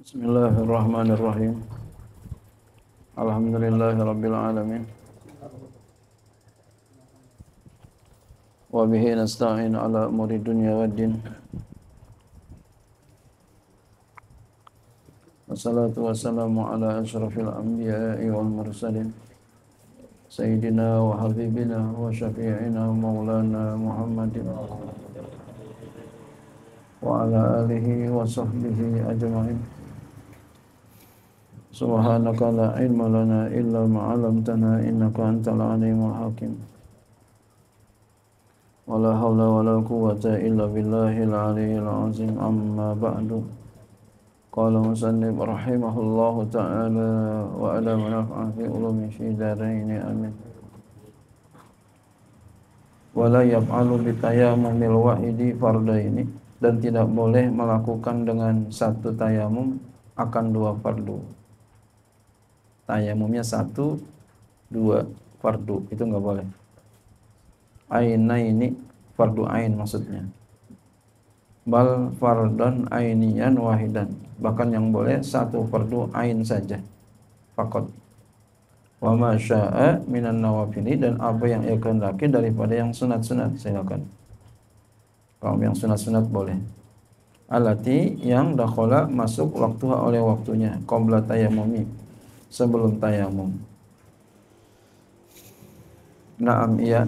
Bismillahirrahmanirrahim. Alhamdulillahirabbil alamin. Wa bihi nasta'in ala umuri dunya waddin. Wassalatu wassalamu ala asyrafil anbiya'i wal mursalin. Sayyidina wa habibina wa syafi'ina maulana Muhammadin wa ala alihi wa sahbihi ajma'in. Subhanaka la ilma lana illa ma'alamtana innaka antal alimul hakim. Wa la hawla wa la quwata illa billahi al-alihil azim amma ba'du. Qala musannib rahimahullahu ta'ala wa ala manaf'a fi ulumi fi darayni amin. Wa la yab'alu bitayamumil wa'idi fardaini. Dan tidak boleh melakukan dengan satu tayamum akan dua fardu tayamumnya satu dua fardu itu nggak boleh ini fardu ain maksudnya bal fardon ainian wahidan bahkan yang boleh satu fardu ain saja fakot wa masya'a minan nawafili dan apa yang ia kehendaki daripada yang sunat-sunat silakan kaum yang sunat-sunat boleh alati yang dakhola masuk waktu oleh waktunya qabla tayamumi sebelum tayamum. Naam iya.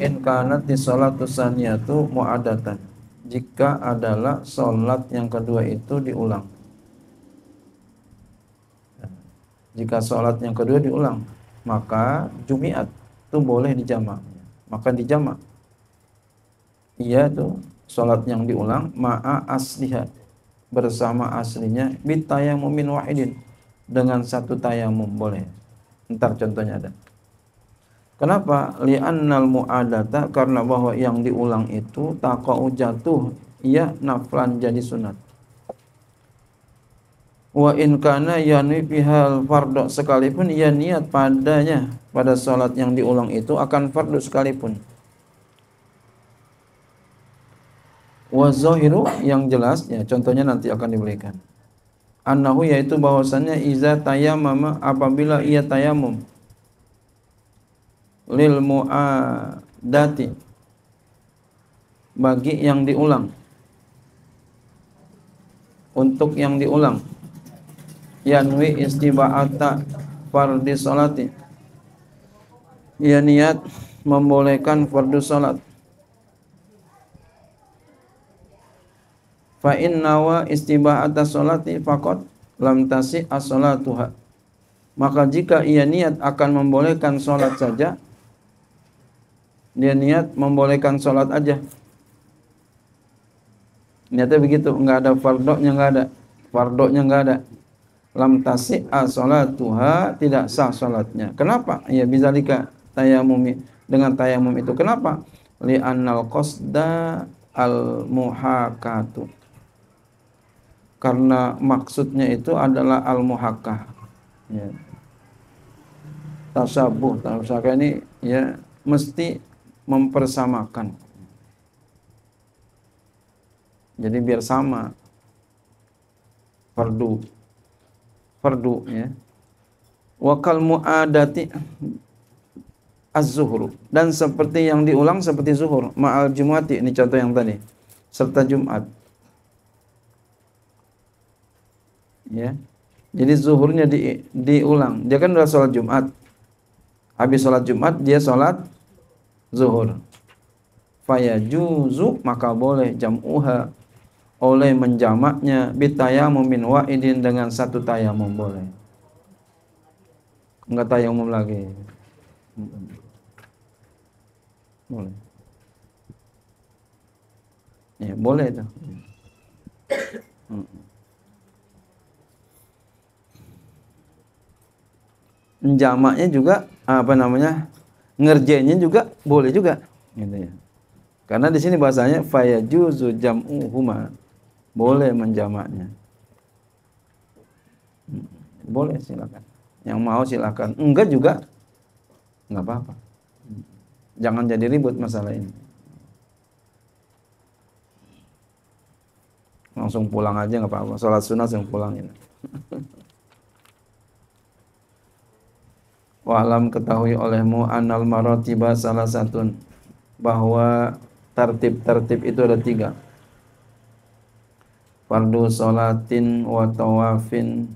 In kanat di salatu saniyatu mu'adatan. Jika adalah salat yang kedua itu diulang. Jika salat yang kedua diulang, maka Jumiat itu boleh dijamak. Maka dijamak. Iya tuh salat yang diulang ma'a asliha bersama aslinya mumin wahidin dengan satu tayamum boleh. Ntar contohnya ada. Kenapa? Li'annal mu'adata karena bahwa yang diulang itu taqau jatuh ia ya, naflan jadi sunat. Wa in kana yanwi bihal sekalipun ia ya niat padanya pada salat yang diulang itu akan fardu sekalipun. Wazohiru yang jelas ya contohnya nanti akan diberikan. Annahu yaitu bahwasannya iza tayamama apabila ia tayamum lil muadati bagi yang diulang untuk yang diulang yanwi istiba'ata fardhi salati ia niat membolehkan fardhu salat fa innawa istibah atas solati fakot lam tasi as Maka jika ia niat akan membolehkan sholat saja, dia niat membolehkan sholat aja. Niatnya begitu, nggak ada fardoknya nggak ada, fardoknya nggak ada. Lam tasi as tidak sah sholatnya. Kenapa? Ya bisa lika tayamum dengan tayamum itu. Kenapa? Li'annal qasda al-muhakatu karena maksudnya itu adalah al-muhakkah ya. tasabuh tasabuh ini ya mesti mempersamakan jadi biar sama perdu fardu ya wakal muadati az-zuhur dan seperti yang diulang seperti zuhur ma'al jumati ini contoh yang tadi serta Jumat ya jadi zuhurnya di, diulang dia kan udah sholat jumat habis sholat jumat dia sholat zuhur faya juzu maka boleh jamuha oleh menjamaknya bitayamum min wa'idin dengan satu tayamum boleh enggak tayamum lagi boleh ya boleh itu hmm. jamaknya juga apa namanya ngerjainnya juga boleh juga gitu ya. Karena di sini bahasanya jamu huma Boleh menjamaknya. Hmm, boleh silakan. Yang mau silakan. Enggak juga enggak apa-apa. Jangan jadi ribut masalah ini. Langsung pulang aja nggak apa-apa. Sholat sunnah langsung pulang ini. wa alam ketahui olehmu anal marotiba salah satun bahwa tertib-tertib itu ada tiga fardu solatin wa tawafin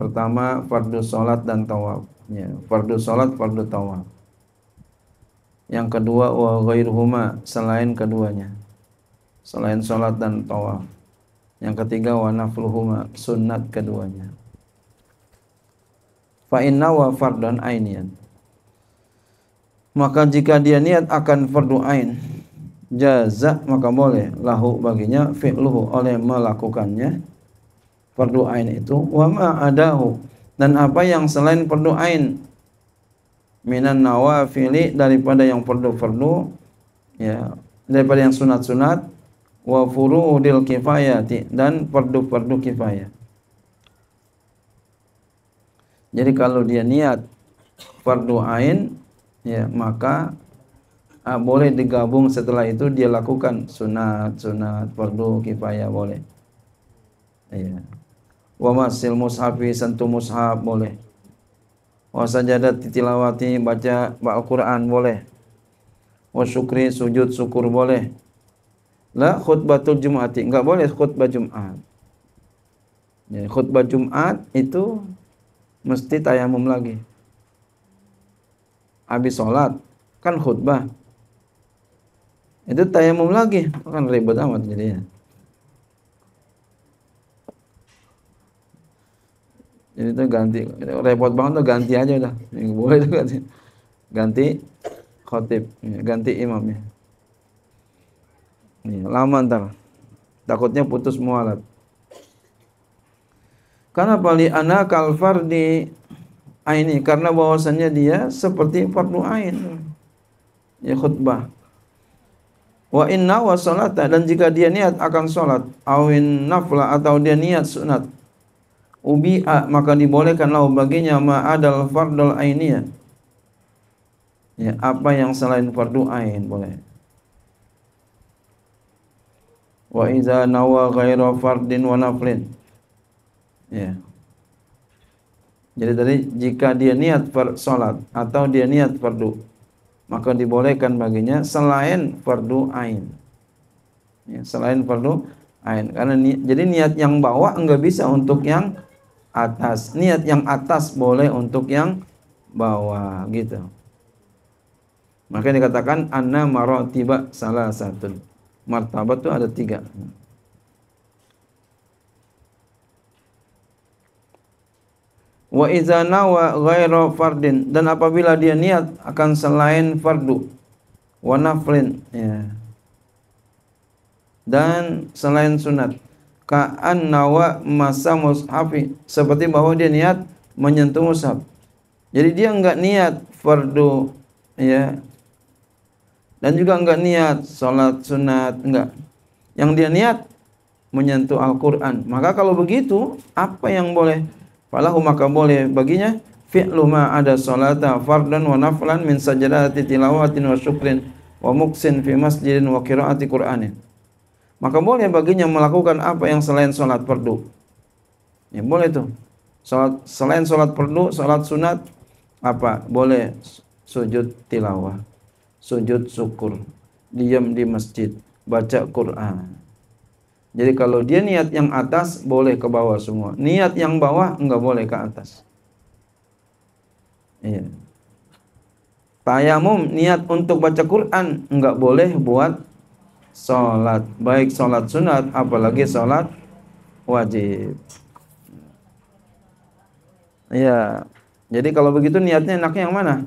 pertama fardu solat dan tawaf ya, fardu solat fardu tawaf yang kedua wa ghairuhuma selain keduanya selain solat dan tawaf yang ketiga wa nafluhuma sunat keduanya fa inna wa fardun ainian maka jika dia niat akan fardu ain jaza maka boleh lahu baginya fi'luhu oleh melakukannya fardu ain itu wa ma adahu dan apa yang selain fardu ain minan nawafili daripada yang fardu-fardu ya daripada yang sunat-sunat wa furudil kifayati dan fardu-fardu kifayah jadi kalau dia niat fardu ain ya maka uh, boleh digabung setelah itu dia lakukan sunat, sunat, fardu, kifayah boleh. Iya. Wa masil mushafi sentuh mushaf boleh. Wa sajadat titilawati baca Al-Qur'an boleh. Wa syukri sujud syukur boleh. La khutbatul Jum'ati. Enggak boleh khutbah Jum'at. Jadi ya, khutbah Jum'at itu mesti tayamum lagi habis sholat kan khutbah itu tayamum lagi kan ribet amat jadinya jadi itu ganti repot banget tuh ganti aja udah yang boleh itu ganti ganti khotib ganti imamnya Nih, lama ntar takutnya putus mualat karena bali anak kalfar di aini ah, karena bahwasannya dia seperti fardu ain. Ya khutbah. Wa inna wa salata dan jika dia niat akan salat awin nafla atau dia niat sunat ubi maka dibolehkan dibolehkanlah baginya ma adal fardul ainiyah ya apa yang selain fardu ain boleh wa iza nawa ghaira fardin wa naflin Ya. Jadi tadi jika dia niat per salat atau dia niat perdu maka dibolehkan baginya selain perdu ain. Ya, selain perdu ain. Karena ni, jadi niat yang bawah enggak bisa untuk yang atas. Niat yang atas boleh untuk yang bawah gitu. Maka dikatakan anna maratiba salah satu. Martabat itu ada tiga. wa idza nawa ghaira fardin dan apabila dia niat akan selain fardu wa naflin ya dan selain sunat ka'an nawa masa mushafi seperti bahwa dia niat menyentuh mushaf jadi dia enggak niat fardu ya dan juga enggak niat salat sunat enggak yang dia niat menyentuh Al-Qur'an maka kalau begitu apa yang boleh falahu maka boleh baginya fi'lu ma ada salata fardan wa naflan min sajadati tilawatin wa syukrin wa muksin fi masjidin wa qiraati qur'anin maka boleh baginya melakukan apa yang selain sholat perdu ya boleh tuh sholat, selain sholat perdu sholat sunat apa boleh sujud tilawah sujud syukur diam di masjid baca Quran jadi kalau dia niat yang atas boleh ke bawah semua. Niat yang bawah enggak boleh ke atas. Iya. Tayamum niat untuk baca Quran enggak boleh buat sholat baik sholat sunat apalagi sholat wajib. Iya. Jadi kalau begitu niatnya enaknya yang mana?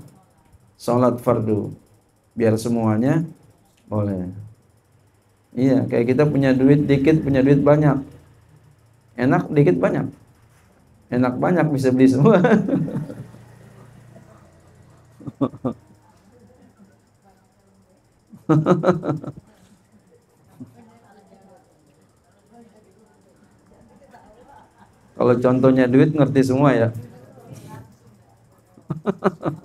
Sholat fardu biar semuanya boleh. Iya, kayak kita punya duit dikit, punya duit banyak. Enak dikit banyak. Enak banyak bisa beli semua. Kalau contohnya duit ngerti semua ya.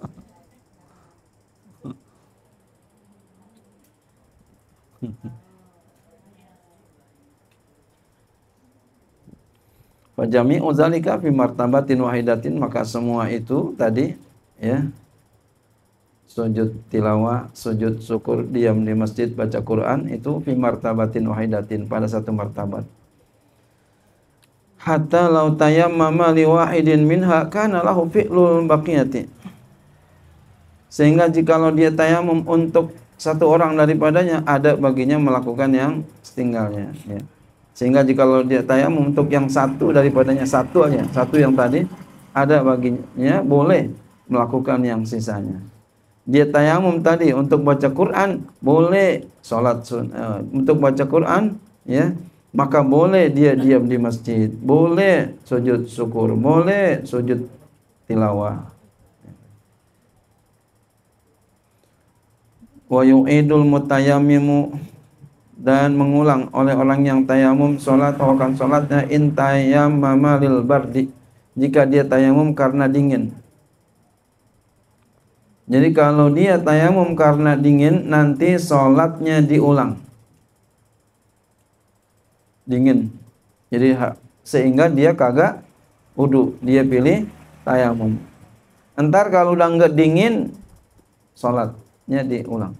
jami'u zalika fi martabatin wahidatin maka semua itu tadi ya sujud tilawah, sujud syukur, diam di masjid, baca Quran itu fi martabatin wahidatin pada satu martabat. Hatta lau tayammama li wahidin minha kana lahu fi'lul baqiyati. Sehingga jikalau dia tayamum untuk satu orang daripadanya ada baginya melakukan yang setinggalnya ya. Sehingga jika kalau dia tayamum untuk yang satu daripadanya satu aja, satu yang tadi ada baginya boleh melakukan yang sisanya. Dia tayamum tadi untuk baca Quran boleh sun uh, untuk baca Quran ya maka boleh dia diam di masjid, boleh sujud syukur, boleh sujud tilawah. Wa yu'idul mutayammimu dan mengulang oleh orang yang tayamum sholat tawakan sholatnya intayam mama lil bardi jika dia tayamum karena dingin jadi kalau dia tayamum karena dingin nanti sholatnya diulang dingin jadi sehingga dia kagak wudhu dia pilih tayamum ntar kalau udah nggak dingin sholatnya diulang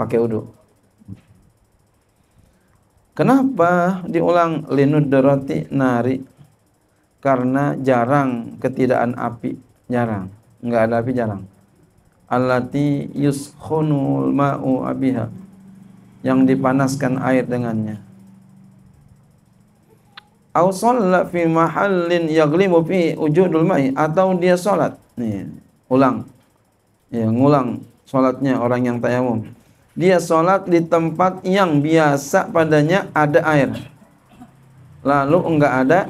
pakai wudhu Kenapa diulang linudrati nari? Karena jarang ketidakan api, jarang. Enggak ada api jarang. Allati yuskhunul ma'u abiha. Yang dipanaskan air dengannya. Au sholla fi mahallin yaglimu fi wujudul ma'i atau dia sholat. Nih, ulang. Ya, ngulang sholatnya orang yang tayamum dia sholat di tempat yang biasa padanya ada air lalu enggak ada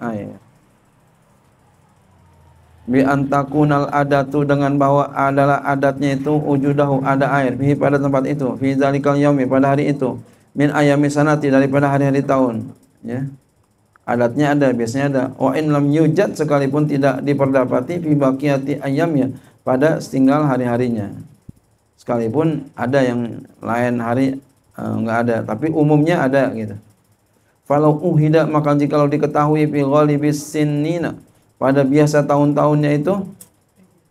air bi antakunal adatu dengan bahwa adalah adatnya itu ujudahu ada air fi pada tempat itu fi zalikal yaumi pada hari itu min ayami sanati daripada hari-hari tahun ya adatnya ada biasanya ada wa in lam yujad sekalipun tidak diperdapati fi bakiyati ayamnya pada setinggal hari-harinya sekalipun ada yang lain hari eh, nggak uh, ada tapi umumnya ada gitu falau uhida maka kalau diketahui fi ghalibis sinnina pada biasa tahun-tahunnya itu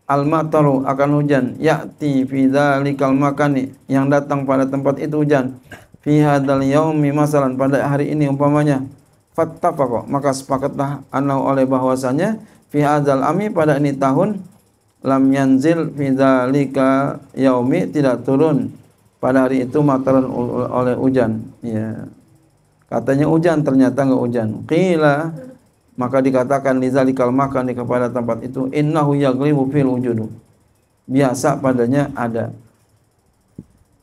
al mataru akan hujan ya'ti fi dzalikal makani yang datang pada tempat itu hujan fi hadzal yaumi masalan pada hari ini umpamanya kok maka sepakatlah anau oleh bahwasanya fi hadzal ami pada ini tahun lam yanzil fidalika yaumi tidak turun pada hari itu mataran oleh hujan ya katanya hujan ternyata enggak hujan qila maka dikatakan lizalikal makan di kepada tempat itu innahu yaglibu fil wujudu biasa padanya ada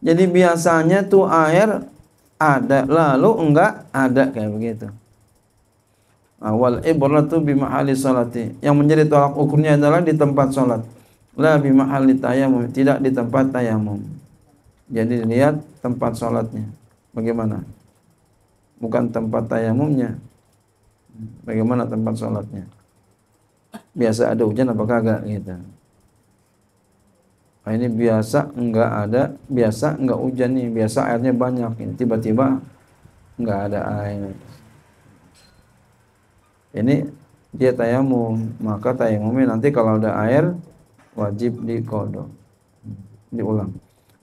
jadi biasanya tuh air ada lalu enggak ada kayak begitu awal wal ibratu bimahali salati yang menjadi tolak ukurnya adalah di tempat Lah la bimahali tayamum tidak di tempat tayamum jadi lihat tempat solatnya bagaimana bukan tempat tayamumnya bagaimana tempat solatnya biasa ada hujan apakah agak gitu nah, ini biasa enggak ada biasa enggak hujan nih biasa airnya banyak ini tiba-tiba enggak ada air ini dia tayamum maka tayamumnya nanti kalau ada air wajib dikodok diulang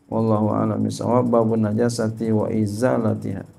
wallahu a'lam bisawab babun najasati wa izalatiha